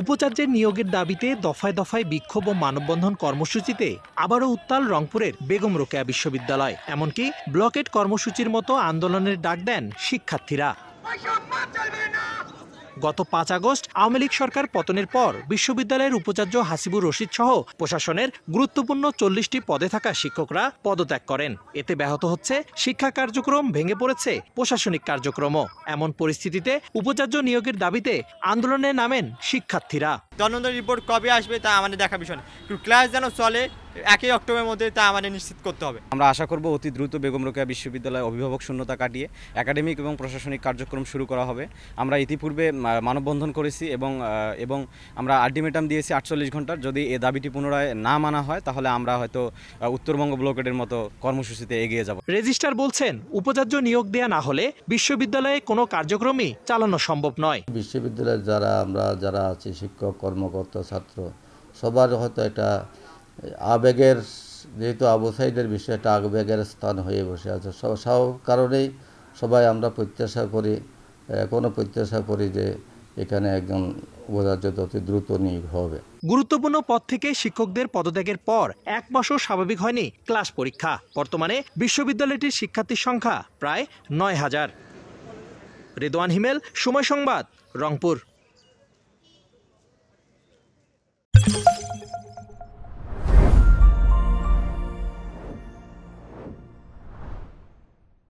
উপাচার্যের নিয়োগের দাবিতে দফায় দফায় বিক্ষোভ ও মানববন্ধন কর্মসূচিতে আবারও উত্তাল রংপুরের বেগম রোকেয়া বিশ্ববিদ্যালয় এমনকি ব্লকেট কর্মসূচির মতো আন্দোলনের ডাক দেন শিক্ষার্থীরা গত পাঁচ আগস্ট আওয়ামী লীগ সরকার পতনের পর বিশ্ববিদ্যালয়ের উপাচার্য হাসিবুর রশিদ সহ প্রশাসনের গুরুত্বপূর্ণ চল্লিশটি পদে থাকা শিক্ষকরা পদত্যাগ করেন এতে ব্যাহত হচ্ছে শিক্ষা কার্যক্রম ভেঙে পড়েছে প্রশাসনিক কার্যক্রমও এমন পরিস্থিতিতে উপাচার্য নিয়োগের দাবিতে আন্দোলনে নামেন শিক্ষার্থীরা তদন্ত রিপোর্ট কবে আসবে তা আমাদের দেখা বিষয় ক্লাস যেন চলে একই অক্টোবরের মধ্যে তা আমাদের নিশ্চিত করতে হবে আমরা আশা করব অতি দ্রুত বেগম রোকেয়া বিশ্ববিদ্যালয়ে অভিভাবক শূন্যতা কাটিয়ে একাডেমিক এবং প্রশাসনিক কার্যক্রম শুরু করা হবে আমরা ইতিপূর্বে মানববন্ধন করেছি এবং এবং আমরা আল্টিমেটাম দিয়েছি আটচল্লিশ ঘন্টার যদি এ দাবিটি পুনরায় না মানা হয় তাহলে আমরা হয়তো উত্তরবঙ্গ ব্লকেটের মতো কর্মসূচিতে এগিয়ে যাব রেজিস্টার বলছেন উপাচার্য নিয়োগ দেয়া না হলে বিশ্ববিদ্যালয়ে কোনো কার্যক্রমই চালানো সম্ভব নয় বিশ্ববিদ্যালয়ের যারা আমরা যারা আছি শিক্ষক কর্মকর্তা ছাত্র সবার হয়তো একটা আবেগের যেহেতু আবু সাইদের বিষয়টা আবেগের স্থান হয়ে বসে আছে সব কারণেই সবাই আমরা প্রত্যাশা করি এখনও প্রত্যাশা করি যে এখানে একজন অতি দ্রুত হবে গুরুত্বপূর্ণ পদ থেকে শিক্ষকদের পদত্যাগের পর এক মাসও স্বাভাবিক হয়নি ক্লাস পরীক্ষা বর্তমানে বিশ্ববিদ্যালয়টির শিক্ষার্থীর সংখ্যা প্রায় নয় হাজার রেদওয়ান হিমেল সময় সংবাদ রংপুর